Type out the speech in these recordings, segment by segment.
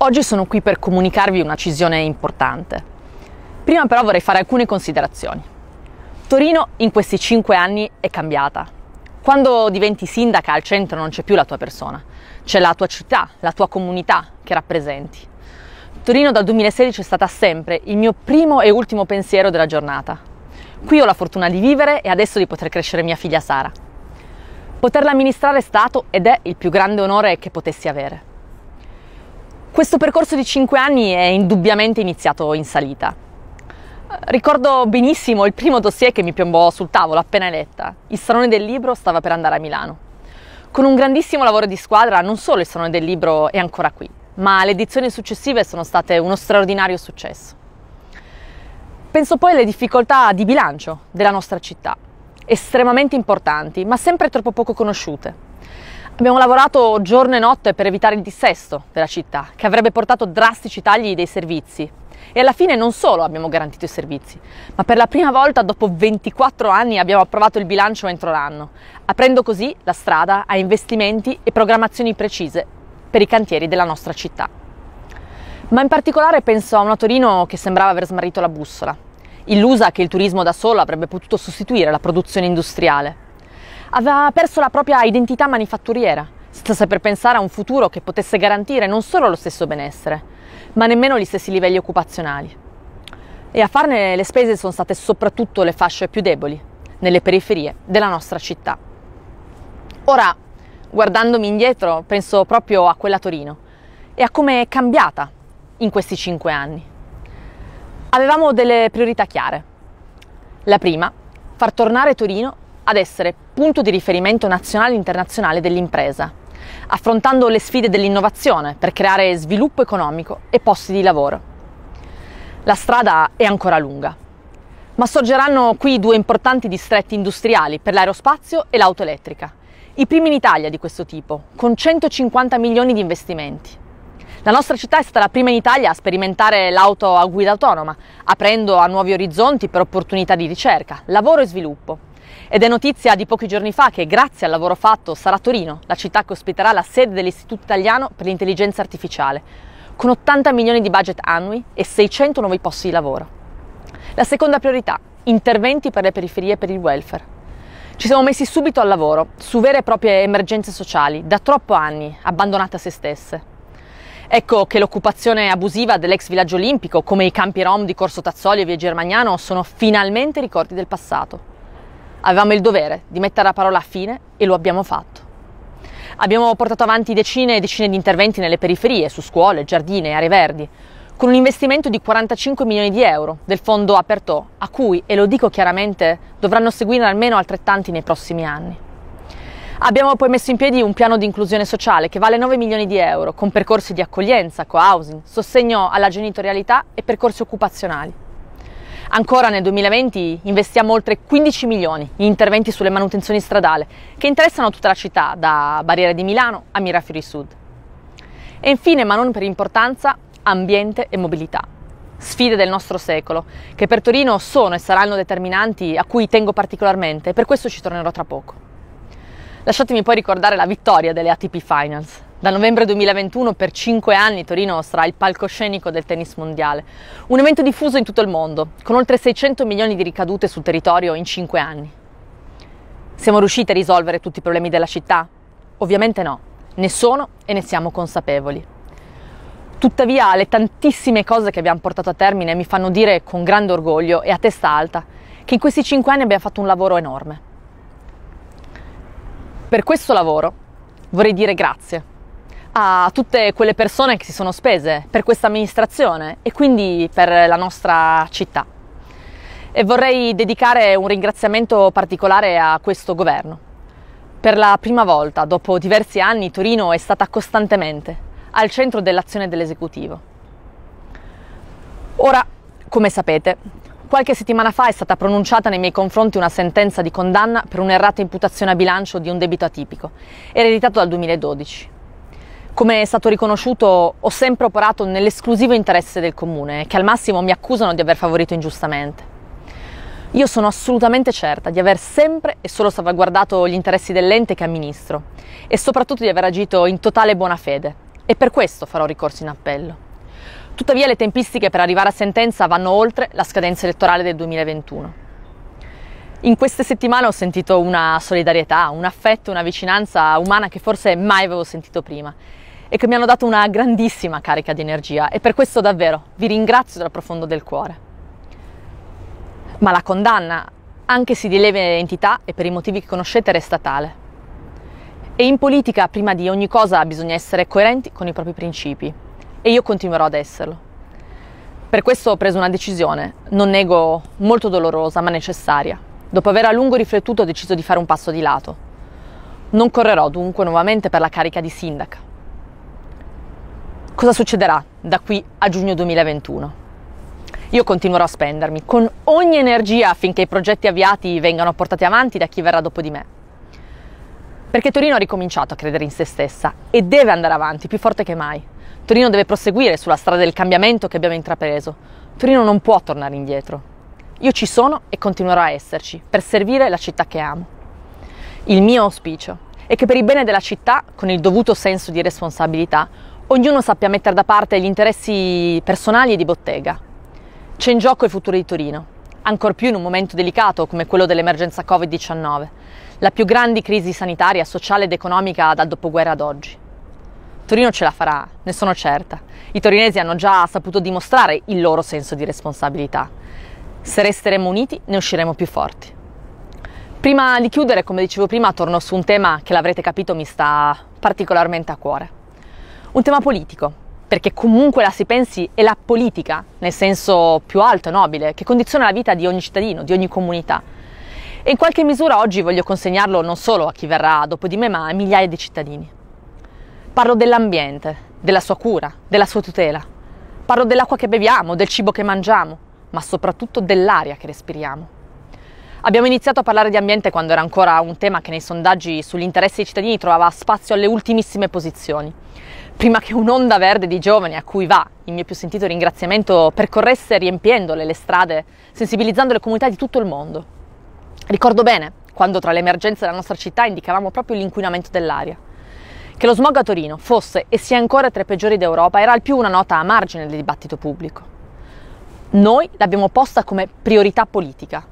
Oggi sono qui per comunicarvi una decisione importante. Prima però vorrei fare alcune considerazioni. Torino in questi cinque anni è cambiata. Quando diventi sindaca al centro non c'è più la tua persona, c'è la tua città, la tua comunità che rappresenti. Torino dal 2016 è stata sempre il mio primo e ultimo pensiero della giornata. Qui ho la fortuna di vivere e adesso di poter crescere mia figlia Sara. Poterla amministrare è stato ed è il più grande onore che potessi avere. Questo percorso di 5 anni è indubbiamente iniziato in salita. Ricordo benissimo il primo dossier che mi piombò sul tavolo appena eletta. Il Salone del Libro stava per andare a Milano. Con un grandissimo lavoro di squadra, non solo il Salone del Libro è ancora qui, ma le edizioni successive sono state uno straordinario successo. Penso poi alle difficoltà di bilancio della nostra città, estremamente importanti, ma sempre troppo poco conosciute. Abbiamo lavorato giorno e notte per evitare il dissesto della città, che avrebbe portato drastici tagli dei servizi. E alla fine non solo abbiamo garantito i servizi, ma per la prima volta dopo 24 anni abbiamo approvato il bilancio entro l'anno, aprendo così la strada a investimenti e programmazioni precise per i cantieri della nostra città. Ma in particolare penso a una Torino che sembrava aver smarrito la bussola, illusa che il turismo da solo avrebbe potuto sostituire la produzione industriale aveva perso la propria identità manifatturiera, senza saper pensare a un futuro che potesse garantire non solo lo stesso benessere, ma nemmeno gli stessi livelli occupazionali. E a farne le spese sono state soprattutto le fasce più deboli, nelle periferie della nostra città. Ora, guardandomi indietro, penso proprio a quella Torino e a come è cambiata in questi cinque anni. Avevamo delle priorità chiare. La prima, far tornare Torino ad essere punto di riferimento nazionale e internazionale dell'impresa, affrontando le sfide dell'innovazione per creare sviluppo economico e posti di lavoro. La strada è ancora lunga, ma sorgeranno qui due importanti distretti industriali per l'aerospazio e l'auto elettrica, i primi in Italia di questo tipo, con 150 milioni di investimenti. La nostra città è stata la prima in Italia a sperimentare l'auto a guida autonoma, aprendo a nuovi orizzonti per opportunità di ricerca, lavoro e sviluppo. Ed è notizia di pochi giorni fa che grazie al lavoro fatto sarà Torino la città che ospiterà la sede dell'Istituto Italiano per l'Intelligenza Artificiale, con 80 milioni di budget annui e 600 nuovi posti di lavoro. La seconda priorità, interventi per le periferie e per il welfare. Ci siamo messi subito al lavoro su vere e proprie emergenze sociali, da troppo anni abbandonate a se stesse. Ecco che l'occupazione abusiva dell'ex villaggio olimpico, come i campi rom di Corso Tazzoli e via Germagnano, sono finalmente ricordi del passato. Avevamo il dovere di mettere la parola a fine e lo abbiamo fatto. Abbiamo portato avanti decine e decine di interventi nelle periferie, su scuole, giardini e aree verdi, con un investimento di 45 milioni di euro del fondo Aperto, a cui, e lo dico chiaramente, dovranno seguire almeno altrettanti nei prossimi anni. Abbiamo poi messo in piedi un piano di inclusione sociale che vale 9 milioni di euro, con percorsi di accoglienza, co-housing, sostegno alla genitorialità e percorsi occupazionali. Ancora nel 2020 investiamo oltre 15 milioni in interventi sulle manutenzioni stradali che interessano tutta la città, da Barriere di Milano a Mirafiori Sud. E infine, ma non per importanza, ambiente e mobilità. Sfide del nostro secolo, che per Torino sono e saranno determinanti, a cui tengo particolarmente e per questo ci tornerò tra poco. Lasciatemi poi ricordare la vittoria delle ATP Finals, da novembre 2021 per 5 anni Torino sarà il palcoscenico del tennis mondiale, un evento diffuso in tutto il mondo, con oltre 600 milioni di ricadute sul territorio in 5 anni. Siamo riusciti a risolvere tutti i problemi della città? Ovviamente no, ne sono e ne siamo consapevoli. Tuttavia le tantissime cose che abbiamo portato a termine mi fanno dire con grande orgoglio e a testa alta che in questi 5 anni abbiamo fatto un lavoro enorme. Per questo lavoro vorrei dire grazie a tutte quelle persone che si sono spese per questa amministrazione e quindi per la nostra città. E vorrei dedicare un ringraziamento particolare a questo governo. Per la prima volta, dopo diversi anni, Torino è stata costantemente al centro dell'azione dell'esecutivo. Ora, come sapete, qualche settimana fa è stata pronunciata nei miei confronti una sentenza di condanna per un'errata imputazione a bilancio di un debito atipico, ereditato dal 2012. Come è stato riconosciuto, ho sempre operato nell'esclusivo interesse del comune, che al massimo mi accusano di aver favorito ingiustamente. Io sono assolutamente certa di aver sempre e solo salvaguardato gli interessi dell'ente che amministro e soprattutto di aver agito in totale buona fede e per questo farò ricorso in appello. Tuttavia le tempistiche per arrivare a sentenza vanno oltre la scadenza elettorale del 2021. In queste settimane ho sentito una solidarietà, un affetto, una vicinanza umana che forse mai avevo sentito prima e che mi hanno dato una grandissima carica di energia e per questo davvero vi ringrazio dal profondo del cuore. Ma la condanna, anche se di leve entità e per i motivi che conoscete, resta tale. E in politica, prima di ogni cosa, bisogna essere coerenti con i propri principi e io continuerò ad esserlo. Per questo ho preso una decisione, non nego molto dolorosa ma necessaria. Dopo aver a lungo riflettuto ho deciso di fare un passo di lato. Non correrò dunque nuovamente per la carica di sindaca. Cosa succederà da qui a giugno 2021? Io continuerò a spendermi con ogni energia affinché i progetti avviati vengano portati avanti da chi verrà dopo di me. Perché Torino ha ricominciato a credere in se stessa e deve andare avanti più forte che mai. Torino deve proseguire sulla strada del cambiamento che abbiamo intrapreso. Torino non può tornare indietro. Io ci sono e continuerò a esserci per servire la città che amo. Il mio auspicio è che per il bene della città, con il dovuto senso di responsabilità, Ognuno sappia mettere da parte gli interessi personali e di bottega. C'è in gioco il futuro di Torino, ancor più in un momento delicato come quello dell'emergenza Covid-19, la più grande crisi sanitaria, sociale ed economica dal dopoguerra ad oggi. Torino ce la farà, ne sono certa. I torinesi hanno già saputo dimostrare il loro senso di responsabilità. Se resteremo uniti ne usciremo più forti. Prima di chiudere, come dicevo prima, torno su un tema che l'avrete capito mi sta particolarmente a cuore un tema politico, perché comunque la si pensi è la politica, nel senso più alto e nobile, che condiziona la vita di ogni cittadino, di ogni comunità. E in qualche misura oggi voglio consegnarlo non solo a chi verrà dopo di me, ma a migliaia di cittadini. Parlo dell'ambiente, della sua cura, della sua tutela. Parlo dell'acqua che beviamo, del cibo che mangiamo, ma soprattutto dell'aria che respiriamo. Abbiamo iniziato a parlare di ambiente quando era ancora un tema che nei sondaggi sugli interessi dei cittadini trovava spazio alle ultimissime posizioni prima che un'onda verde di giovani a cui va il mio più sentito ringraziamento percorresse riempiendole le strade, sensibilizzando le comunità di tutto il mondo. Ricordo bene quando tra le emergenze della nostra città indicavamo proprio l'inquinamento dell'aria. Che lo smog a Torino fosse e sia ancora tra i peggiori d'Europa era al più una nota a margine del dibattito pubblico. Noi l'abbiamo posta come priorità politica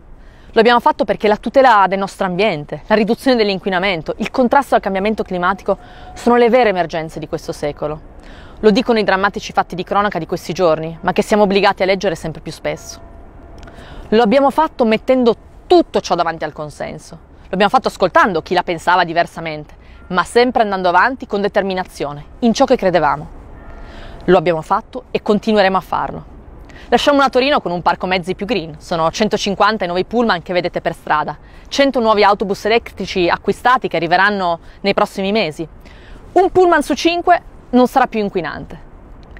lo abbiamo fatto perché la tutela del nostro ambiente, la riduzione dell'inquinamento, il contrasto al cambiamento climatico sono le vere emergenze di questo secolo. Lo dicono i drammatici fatti di cronaca di questi giorni, ma che siamo obbligati a leggere sempre più spesso. Lo abbiamo fatto mettendo tutto ciò davanti al consenso. Lo abbiamo fatto ascoltando chi la pensava diversamente, ma sempre andando avanti con determinazione, in ciò che credevamo. Lo abbiamo fatto e continueremo a farlo. Lasciamo una Torino con un parco mezzi più green, sono 150 i nuovi pullman che vedete per strada, 100 nuovi autobus elettrici acquistati che arriveranno nei prossimi mesi. Un pullman su 5 non sarà più inquinante.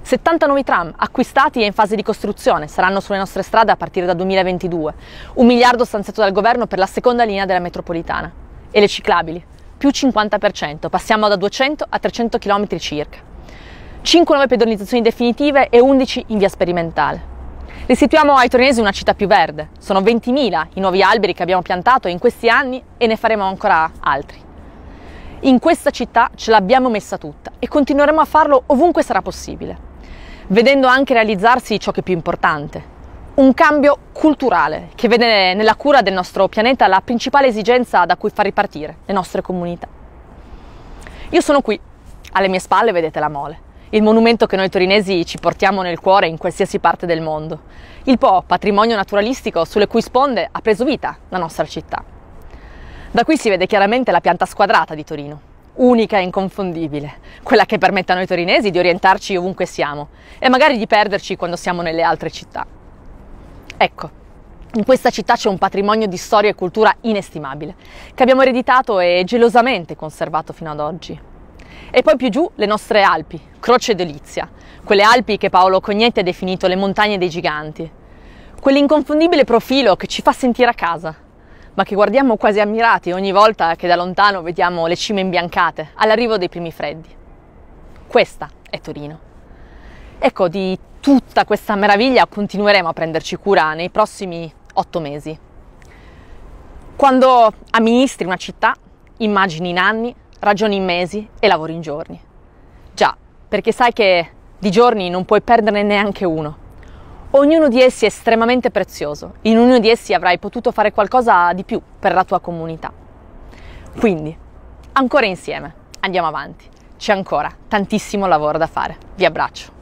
70 nuovi tram acquistati e in fase di costruzione saranno sulle nostre strade a partire da 2022. Un miliardo stanziato dal governo per la seconda linea della metropolitana. E le ciclabili, più 50%, passiamo da 200 a 300 km circa. 5 nuove pedonizzazioni definitive e 11 in via sperimentale. Restituiamo ai torinesi una città più verde. Sono 20.000 i nuovi alberi che abbiamo piantato in questi anni e ne faremo ancora altri. In questa città ce l'abbiamo messa tutta e continueremo a farlo ovunque sarà possibile, vedendo anche realizzarsi ciò che è più importante, un cambio culturale che vede nella cura del nostro pianeta la principale esigenza da cui far ripartire le nostre comunità. Io sono qui, alle mie spalle vedete la mole il monumento che noi torinesi ci portiamo nel cuore in qualsiasi parte del mondo. Il Po, patrimonio naturalistico sulle cui sponde ha preso vita la nostra città. Da qui si vede chiaramente la pianta squadrata di Torino, unica e inconfondibile, quella che permette a noi torinesi di orientarci ovunque siamo e magari di perderci quando siamo nelle altre città. Ecco, in questa città c'è un patrimonio di storia e cultura inestimabile, che abbiamo ereditato e gelosamente conservato fino ad oggi. E poi più giù le nostre Alpi, Croce Delizia, quelle Alpi che Paolo Cognetti ha definito le montagne dei giganti. Quell'inconfondibile profilo che ci fa sentire a casa, ma che guardiamo quasi ammirati ogni volta che da lontano vediamo le cime imbiancate all'arrivo dei primi freddi. Questa è Torino. Ecco, di tutta questa meraviglia continueremo a prenderci cura nei prossimi otto mesi. Quando amministri una città, immagini in anni, ragioni in mesi e lavori in giorni. Già, perché sai che di giorni non puoi perdere neanche uno. Ognuno di essi è estremamente prezioso, in ognuno di essi avrai potuto fare qualcosa di più per la tua comunità. Quindi, ancora insieme, andiamo avanti, c'è ancora tantissimo lavoro da fare. Vi abbraccio.